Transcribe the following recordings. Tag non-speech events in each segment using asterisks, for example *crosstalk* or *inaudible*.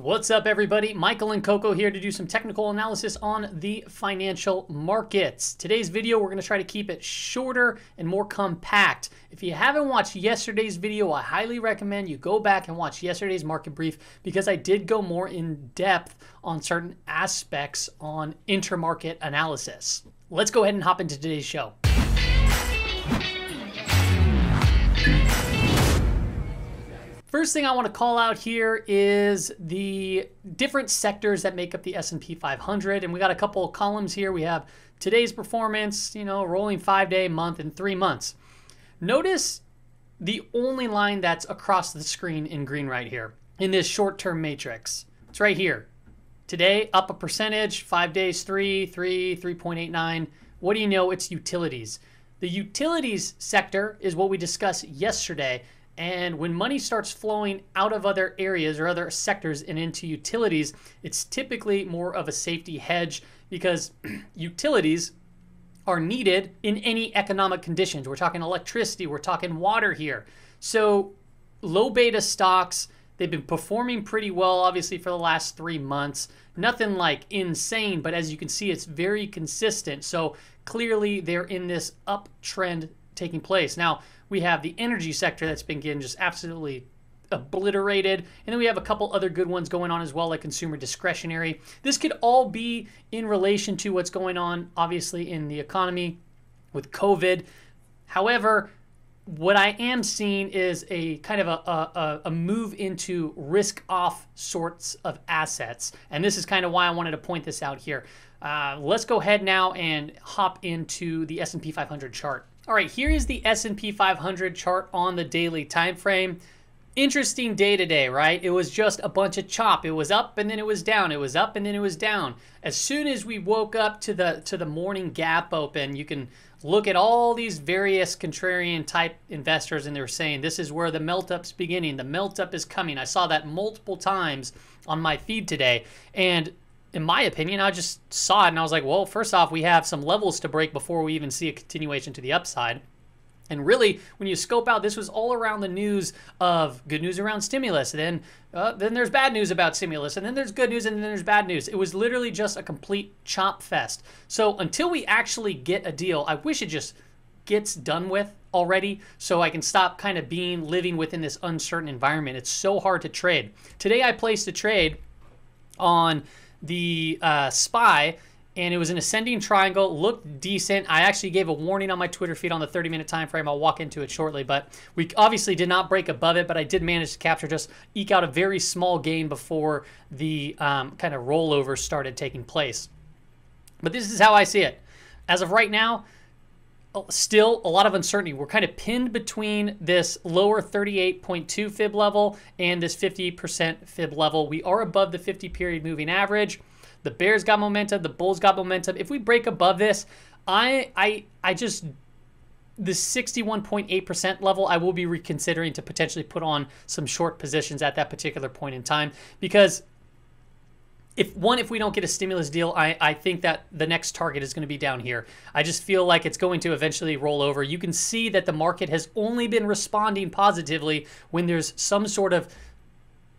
What's up, everybody? Michael and Coco here to do some technical analysis on the financial markets. Today's video, we're going to try to keep it shorter and more compact. If you haven't watched yesterday's video, I highly recommend you go back and watch yesterday's market brief because I did go more in depth on certain aspects on intermarket analysis. Let's go ahead and hop into today's show. First thing I want to call out here is the different sectors that make up the S&P 500, and we got a couple of columns here. We have today's performance, you know, rolling five-day, month, and three months. Notice the only line that's across the screen in green right here in this short-term matrix. It's right here. Today, up a percentage, five days, three, three, 3.89. What do you know? It's utilities. The utilities sector is what we discussed yesterday and when money starts flowing out of other areas or other sectors and into utilities, it's typically more of a safety hedge because *clears throat* utilities are needed in any economic conditions. We're talking electricity, we're talking water here. So, low beta stocks, they've been performing pretty well, obviously, for the last three months. Nothing like insane, but as you can see, it's very consistent. So, clearly, they're in this uptrend taking place. Now, we have the energy sector that's been getting just absolutely obliterated. And then we have a couple other good ones going on as well, like consumer discretionary. This could all be in relation to what's going on, obviously, in the economy with COVID. However, what I am seeing is a kind of a, a, a, move into risk off sorts of assets. And this is kind of why I wanted to point this out here. Uh, let's go ahead now and hop into the S&P 500 chart. All right, here is the S&P 500 chart on the daily time frame. Interesting day today, right? It was just a bunch of chop. It was up and then it was down. It was up and then it was down. As soon as we woke up to the to the morning gap open, you can look at all these various contrarian type investors and they're saying this is where the melt up's beginning. The melt up is coming. I saw that multiple times on my feed today and in my opinion, I just saw it and I was like, well, first off, we have some levels to break before we even see a continuation to the upside. And really, when you scope out, this was all around the news of good news around stimulus. Then, uh, then there's bad news about stimulus, and then there's good news, and then there's bad news. It was literally just a complete chop fest. So until we actually get a deal, I wish it just gets done with already so I can stop kind of being living within this uncertain environment. It's so hard to trade. Today I placed a trade on the uh, spy and it was an ascending triangle looked decent i actually gave a warning on my twitter feed on the 30 minute time frame i'll walk into it shortly but we obviously did not break above it but i did manage to capture just eke out a very small gain before the um, kind of rollover started taking place but this is how i see it as of right now still a lot of uncertainty. We're kind of pinned between this lower 38.2 fib level and this 50% fib level. We are above the 50 period moving average. The Bears got momentum, the Bulls got momentum. If we break above this, I I I just the 61.8% level I will be reconsidering to potentially put on some short positions at that particular point in time because if one, if we don't get a stimulus deal, I, I think that the next target is going to be down here. I just feel like it's going to eventually roll over. You can see that the market has only been responding positively when there's some sort of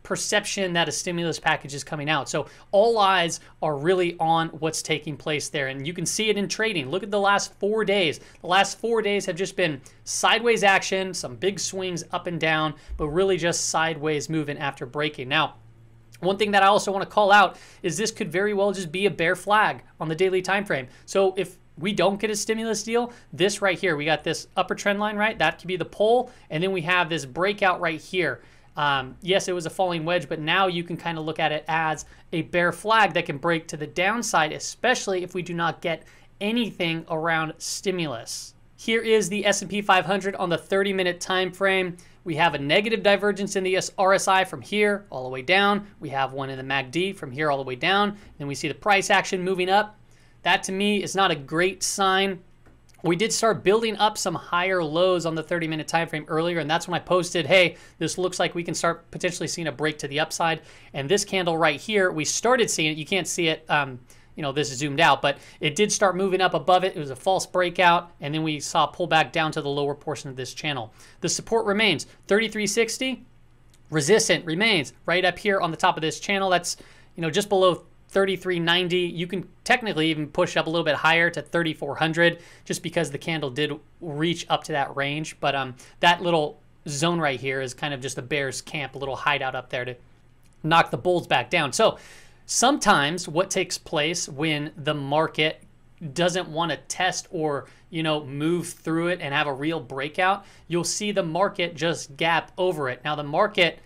perception that a stimulus package is coming out. So all eyes are really on what's taking place there. And you can see it in trading. Look at the last four days. The last four days have just been sideways action, some big swings up and down, but really just sideways moving after breaking. Now, one thing that I also want to call out is this could very well just be a bear flag on the daily time frame. So if we don't get a stimulus deal, this right here, we got this upper trend line, right? That could be the pull. And then we have this breakout right here. Um, yes, it was a falling wedge, but now you can kind of look at it as a bear flag that can break to the downside, especially if we do not get anything around stimulus. Here is the S&P 500 on the 30-minute time frame. We have a negative divergence in the RSI from here all the way down. We have one in the MACD from here all the way down. Then we see the price action moving up. That to me is not a great sign. We did start building up some higher lows on the 30 minute time frame earlier, and that's when I posted, hey, this looks like we can start potentially seeing a break to the upside. And this candle right here, we started seeing it. You can't see it. Um, you know, this is zoomed out, but it did start moving up above it. It was a false breakout, and then we saw pull back down to the lower portion of this channel. The support remains 3360, resistant remains right up here on the top of this channel. That's, you know, just below 3390. You can technically even push up a little bit higher to 3400 just because the candle did reach up to that range. But um, that little zone right here is kind of just a bear's camp, a little hideout up there to knock the bulls back down. So Sometimes what takes place when the market doesn't want to test or you know move through it and have a real breakout, you'll see the market just gap over it. Now the market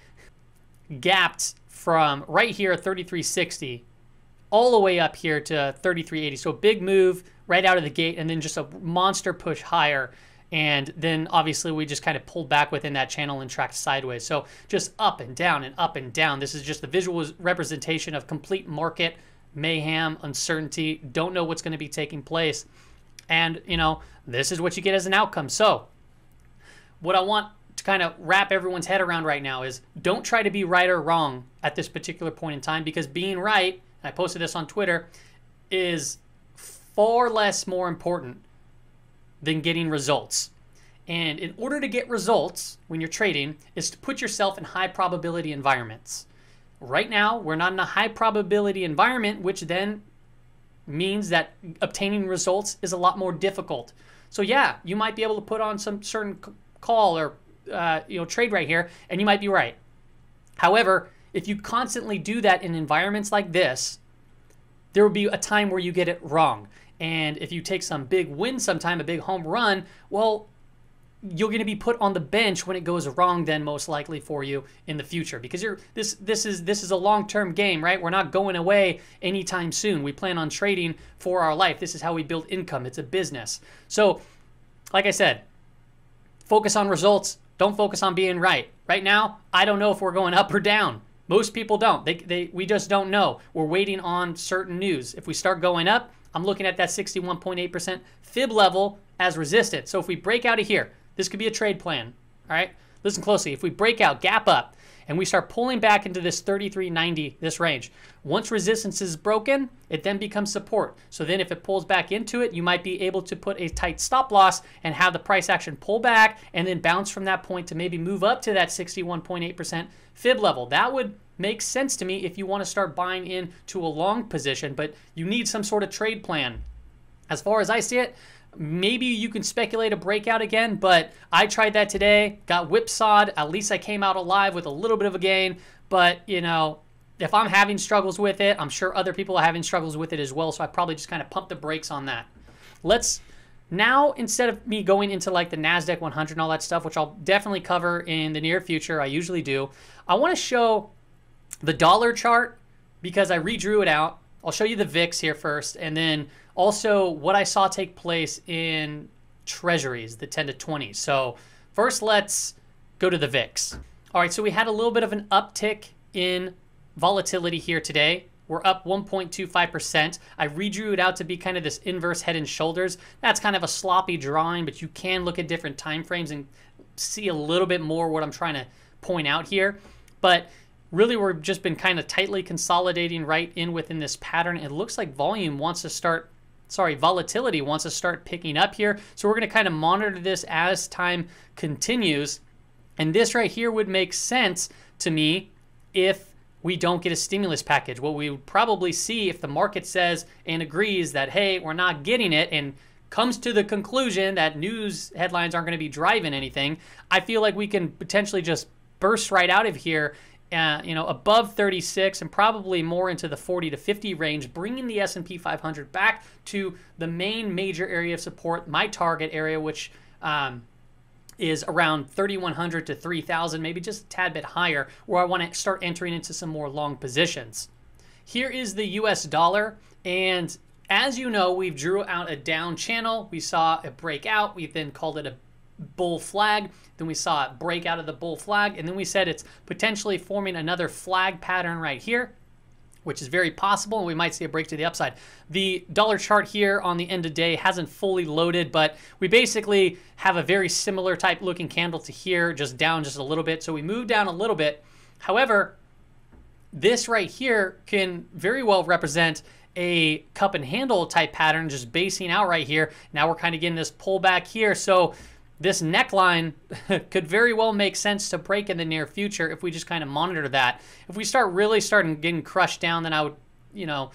gapped from right here at 3360 all the way up here to 3380. So big move right out of the gate and then just a monster push higher. And then obviously we just kind of pulled back within that channel and tracked sideways. So just up and down and up and down. This is just the visual representation of complete market mayhem, uncertainty, don't know what's going to be taking place. And, you know, this is what you get as an outcome. So what I want to kind of wrap everyone's head around right now is don't try to be right or wrong at this particular point in time because being right, I posted this on Twitter, is far less more important than getting results. And in order to get results when you're trading is to put yourself in high probability environments. Right now, we're not in a high probability environment, which then means that obtaining results is a lot more difficult. So yeah, you might be able to put on some certain call or uh, you know trade right here, and you might be right. However, if you constantly do that in environments like this, there will be a time where you get it wrong. And if you take some big win sometime, a big home run, well, you're going to be put on the bench when it goes wrong then most likely for you in the future because you're this this is this is a long-term game right we're not going away anytime soon we plan on trading for our life this is how we build income it's a business so like i said focus on results don't focus on being right right now i don't know if we're going up or down most people don't they, they we just don't know we're waiting on certain news if we start going up I'm looking at that 61.8% fib level as resistance. So if we break out of here, this could be a trade plan, all right? Listen closely. If we break out, gap up, and we start pulling back into this 33.90, this range, once resistance is broken, it then becomes support. So then if it pulls back into it, you might be able to put a tight stop loss and have the price action pull back and then bounce from that point to maybe move up to that 61.8% fib level. That would makes sense to me if you want to start buying in to a long position, but you need some sort of trade plan. As far as I see it, maybe you can speculate a breakout again, but I tried that today, got whipsawed. At least I came out alive with a little bit of a gain, but you know, if I'm having struggles with it, I'm sure other people are having struggles with it as well, so I probably just kind of pump the brakes on that. Let's now, instead of me going into like the NASDAQ 100 and all that stuff, which I'll definitely cover in the near future, I usually do, I want to show the dollar chart because I redrew it out. I'll show you the VIX here first, and then also what I saw take place in treasuries, the 10 to 20. So first let's go to the VIX. All right, so we had a little bit of an uptick in volatility here today. We're up 1.25%. I redrew it out to be kind of this inverse head and shoulders. That's kind of a sloppy drawing, but you can look at different time frames and see a little bit more what I'm trying to point out here. But really we've just been kind of tightly consolidating right in within this pattern. It looks like volume wants to start sorry, volatility wants to start picking up here. So we're going to kind of monitor this as time continues. And this right here would make sense to me if we don't get a stimulus package. What we would probably see if the market says and agrees that, hey, we're not getting it and comes to the conclusion that news headlines aren't going to be driving anything, I feel like we can potentially just burst right out of here uh, you know, above 36 and probably more into the 40 to 50 range, bringing the S&P 500 back to the main major area of support, my target area, which um, is around 3,100 to 3,000, maybe just a tad bit higher, where I want to start entering into some more long positions. Here is the US dollar, and as you know, we've drew out a down channel. We saw a breakout. We then called it a bull flag. Then we saw it break out of the bull flag. And then we said it's potentially forming another flag pattern right here which is very possible, and we might see a break to the upside. The dollar chart here on the end of day hasn't fully loaded, but we basically have a very similar type looking candle to here, just down just a little bit. So we move down a little bit. However, this right here can very well represent a cup and handle type pattern just basing out right here. Now we're kind of getting this pullback here. So this neckline *laughs* could very well make sense to break in the near future if we just kind of monitor that. If we start really starting getting crushed down, then I would, you know,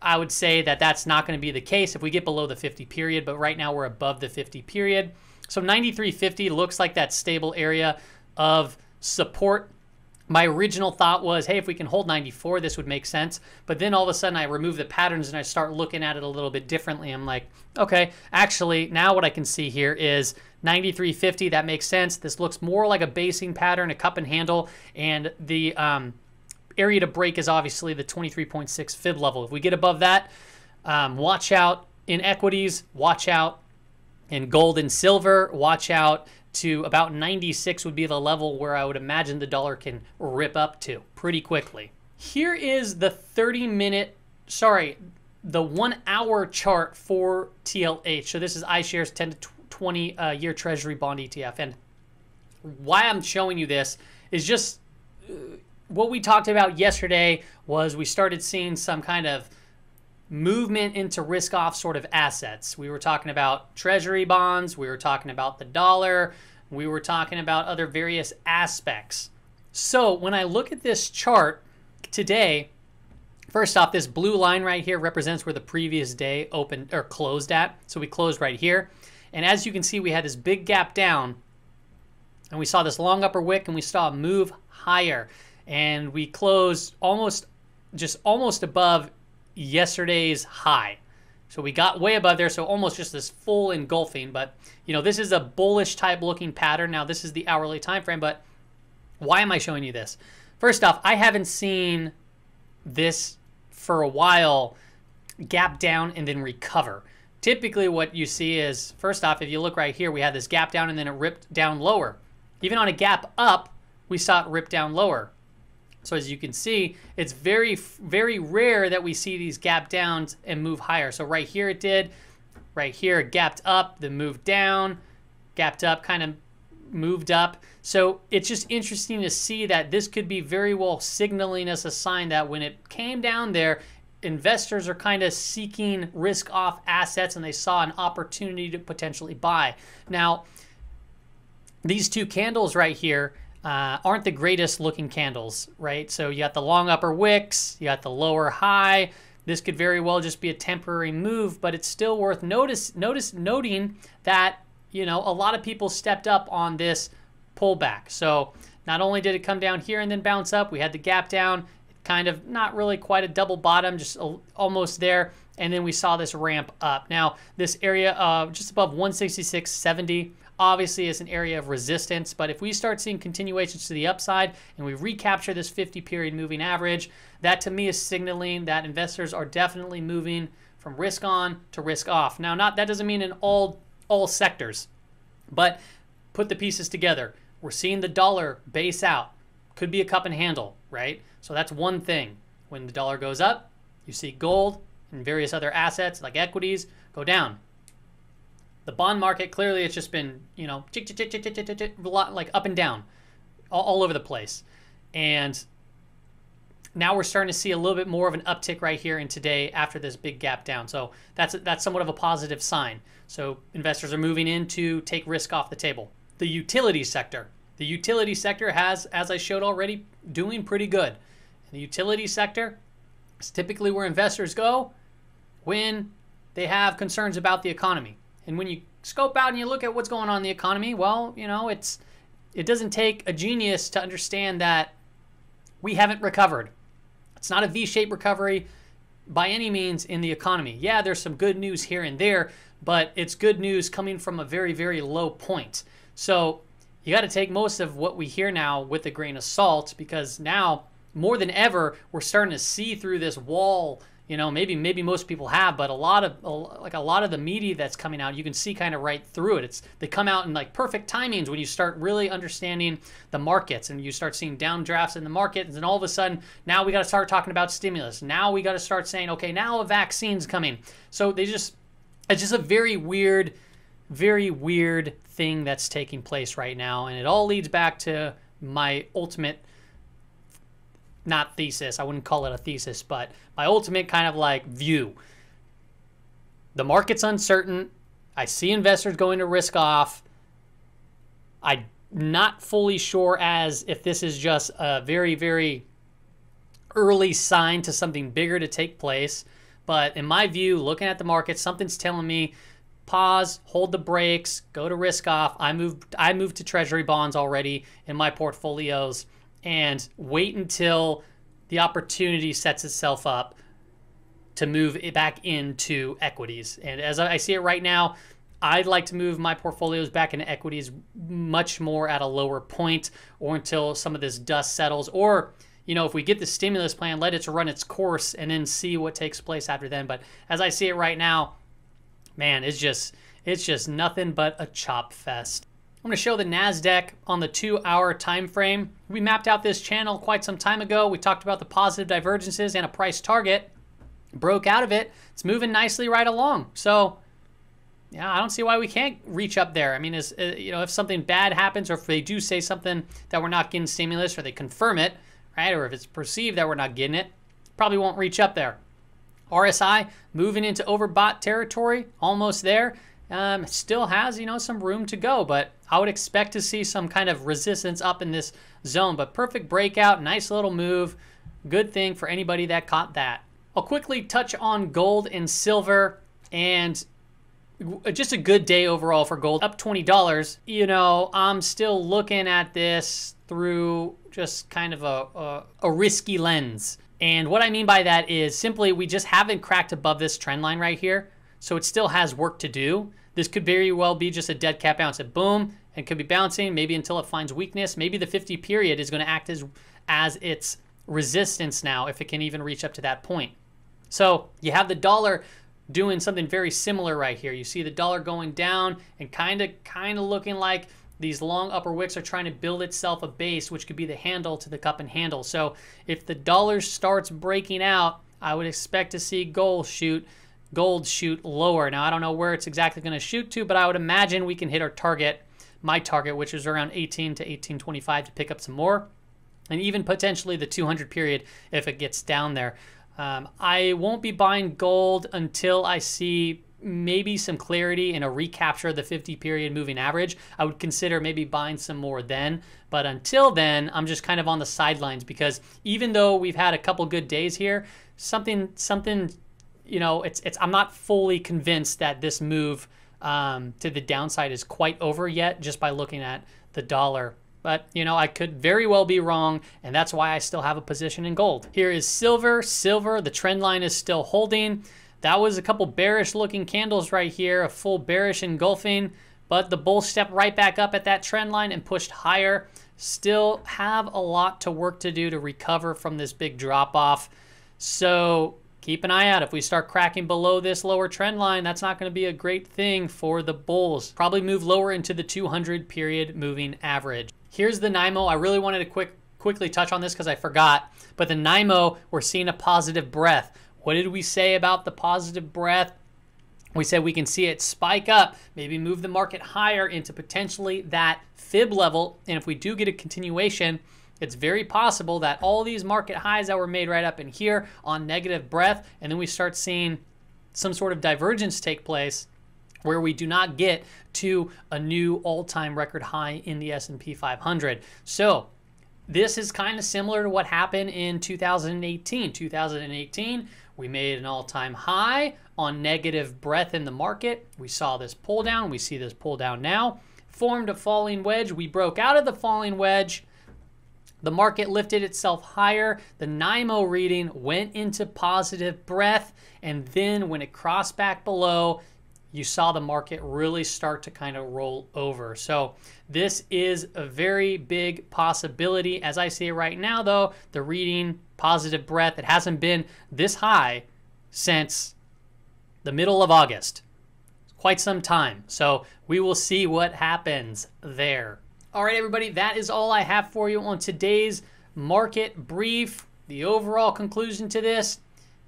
I would say that that's not going to be the case if we get below the 50 period, but right now we're above the 50 period. So 93.50 looks like that stable area of support my original thought was, hey, if we can hold 94, this would make sense. But then all of a sudden I remove the patterns and I start looking at it a little bit differently. I'm like, okay, actually now what I can see here is 93.50, that makes sense. This looks more like a basing pattern, a cup and handle, and the um, area to break is obviously the 23.6 fib level. If we get above that, um, watch out in equities, watch out in gold and silver, watch out to about 96 would be the level where I would imagine the dollar can rip up to pretty quickly. Here is the 30 minute, sorry, the one hour chart for TLH. So this is iShares 10 to 20 uh, year treasury bond ETF. And why I'm showing you this is just uh, what we talked about yesterday was we started seeing some kind of movement into risk off sort of assets. We were talking about treasury bonds, we were talking about the dollar, we were talking about other various aspects. So when I look at this chart today, first off, this blue line right here represents where the previous day opened or closed at. So we closed right here. And as you can see, we had this big gap down and we saw this long upper wick and we saw move higher and we closed almost just almost above yesterday's high. So we got way above there, so almost just this full engulfing. But, you know, this is a bullish type looking pattern. Now, this is the hourly time frame, but why am I showing you this? First off, I haven't seen this for a while gap down and then recover. Typically what you see is, first off, if you look right here, we had this gap down and then it ripped down lower. Even on a gap up, we saw it rip down lower. So as you can see, it's very, very rare that we see these gap downs and move higher. So right here it did, right here it gapped up, then moved down, gapped up, kind of moved up. So it's just interesting to see that this could be very well signaling us a sign that when it came down there, investors are kind of seeking risk off assets and they saw an opportunity to potentially buy. Now, these two candles right here, uh, aren't the greatest looking candles, right? So you got the long upper wicks, you got the lower high. This could very well just be a temporary move, but it's still worth notice notice noting that you know a lot of people stepped up on this pullback. So not only did it come down here and then bounce up, we had the gap down, kind of not really quite a double bottom, just almost there, and then we saw this ramp up. Now this area uh, just above 166.70 obviously is an area of resistance. But if we start seeing continuations to the upside and we recapture this 50 period moving average, that to me is signaling that investors are definitely moving from risk on to risk off. Now, not that doesn't mean in all all sectors, but put the pieces together. We're seeing the dollar base out. Could be a cup and handle, right? So that's one thing. When the dollar goes up, you see gold and various other assets like equities go down. The bond market clearly it's just been you know like up and down, all over the place, and now we're starting to see a little bit more of an uptick right here and today after this big gap down. So that's that's somewhat of a positive sign. So investors are moving in to take risk off the table. The utility sector. The utility sector has, as I showed already, doing pretty good. The utility sector is typically where investors go when they have concerns about the economy. And when you scope out and you look at what's going on in the economy, well, you know, it's it doesn't take a genius to understand that we haven't recovered. It's not a V-shaped recovery by any means in the economy. Yeah, there's some good news here and there, but it's good news coming from a very very low point. So, you got to take most of what we hear now with a grain of salt because now more than ever we're starting to see through this wall you know maybe maybe most people have but a lot of like a lot of the media that's coming out you can see kind of right through it it's they come out in like perfect timings when you start really understanding the markets and you start seeing downdrafts in the market and then all of a sudden now we got to start talking about stimulus now we got to start saying okay now a vaccine's coming so they just it's just a very weird very weird thing that's taking place right now and it all leads back to my ultimate not thesis. I wouldn't call it a thesis, but my ultimate kind of like view. The market's uncertain. I see investors going to risk off. I'm not fully sure as if this is just a very, very early sign to something bigger to take place. But in my view, looking at the market, something's telling me pause, hold the brakes, go to risk off. I moved I moved to treasury bonds already in my portfolios and wait until the opportunity sets itself up to move it back into equities. And as I see it right now, I'd like to move my portfolios back into equities much more at a lower point or until some of this dust settles or you know, if we get the stimulus plan, let it run its course and then see what takes place after then. But as I see it right now, man, it's just it's just nothing but a chop fest. I'm going to show the NASDAQ on the two hour time frame. We mapped out this channel quite some time ago. We talked about the positive divergences and a price target. Broke out of it. It's moving nicely right along. So, yeah, I don't see why we can't reach up there. I mean, uh, you know, if something bad happens or if they do say something that we're not getting stimulus or they confirm it, right, or if it's perceived that we're not getting it, probably won't reach up there. RSI moving into overbought territory, almost there. Um, still has, you know, some room to go, but I would expect to see some kind of resistance up in this zone. But perfect breakout, nice little move. Good thing for anybody that caught that. I'll quickly touch on gold and silver and uh, just a good day overall for gold, up $20. You know, I'm still looking at this through just kind of a, a, a risky lens. And what I mean by that is simply we just haven't cracked above this trend line right here so it still has work to do. This could very well be just a dead cat bounce at boom and could be bouncing maybe until it finds weakness. Maybe the 50 period is going to act as, as its resistance now if it can even reach up to that point. So you have the dollar doing something very similar right here. You see the dollar going down and kind of kind of looking like these long upper wicks are trying to build itself a base, which could be the handle to the cup and handle. So if the dollar starts breaking out, I would expect to see gold shoot gold shoot lower. Now, I don't know where it's exactly going to shoot to, but I would imagine we can hit our target, my target, which is around 18 to 1825 to pick up some more, and even potentially the 200 period if it gets down there. Um, I won't be buying gold until I see maybe some clarity in a recapture of the 50 period moving average. I would consider maybe buying some more then. But until then, I'm just kind of on the sidelines because even though we've had a couple good days here, something something you know, it's it's I'm not fully convinced that this move um, to the downside is quite over yet, just by looking at the dollar. But you know, I could very well be wrong, and that's why I still have a position in gold. Here is silver. Silver, the trend line is still holding. That was a couple bearish looking candles right here, a full bearish engulfing, but the bull stepped right back up at that trend line and pushed higher. Still have a lot to work to do to recover from this big drop off. So keep an eye out. If we start cracking below this lower trend line, that's not going to be a great thing for the bulls. Probably move lower into the 200 period moving average. Here's the NIMO. I really wanted to quick quickly touch on this because I forgot, but the NIMO, we're seeing a positive breath. What did we say about the positive breath? We said we can see it spike up, maybe move the market higher into potentially that fib level. And if we do get a continuation, it's very possible that all these market highs that were made right up in here on negative breath, and then we start seeing some sort of divergence take place where we do not get to a new all-time record high in the S&P 500. So this is kind of similar to what happened in 2018. 2018, we made an all-time high on negative breath in the market. We saw this pull down. We see this pull down now. Formed a falling wedge. We broke out of the falling wedge the market lifted itself higher. The NIMO reading went into positive breath. And then when it crossed back below, you saw the market really start to kind of roll over. So this is a very big possibility. As I see it right now, though, the reading positive breath, it hasn't been this high since the middle of August. quite some time. So we will see what happens there. All right, everybody, that is all I have for you on today's market brief. The overall conclusion to this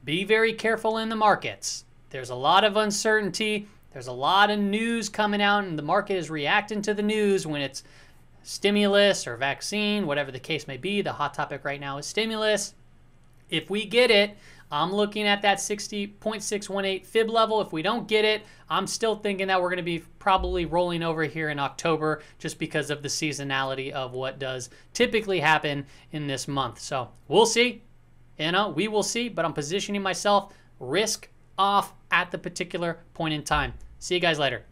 be very careful in the markets. There's a lot of uncertainty. There's a lot of news coming out, and the market is reacting to the news when it's stimulus or vaccine, whatever the case may be. The hot topic right now is stimulus. If we get it, I'm looking at that 60.618 fib level. If we don't get it, I'm still thinking that we're going to be probably rolling over here in October just because of the seasonality of what does typically happen in this month. So we'll see. You know, we will see, but I'm positioning myself risk off at the particular point in time. See you guys later.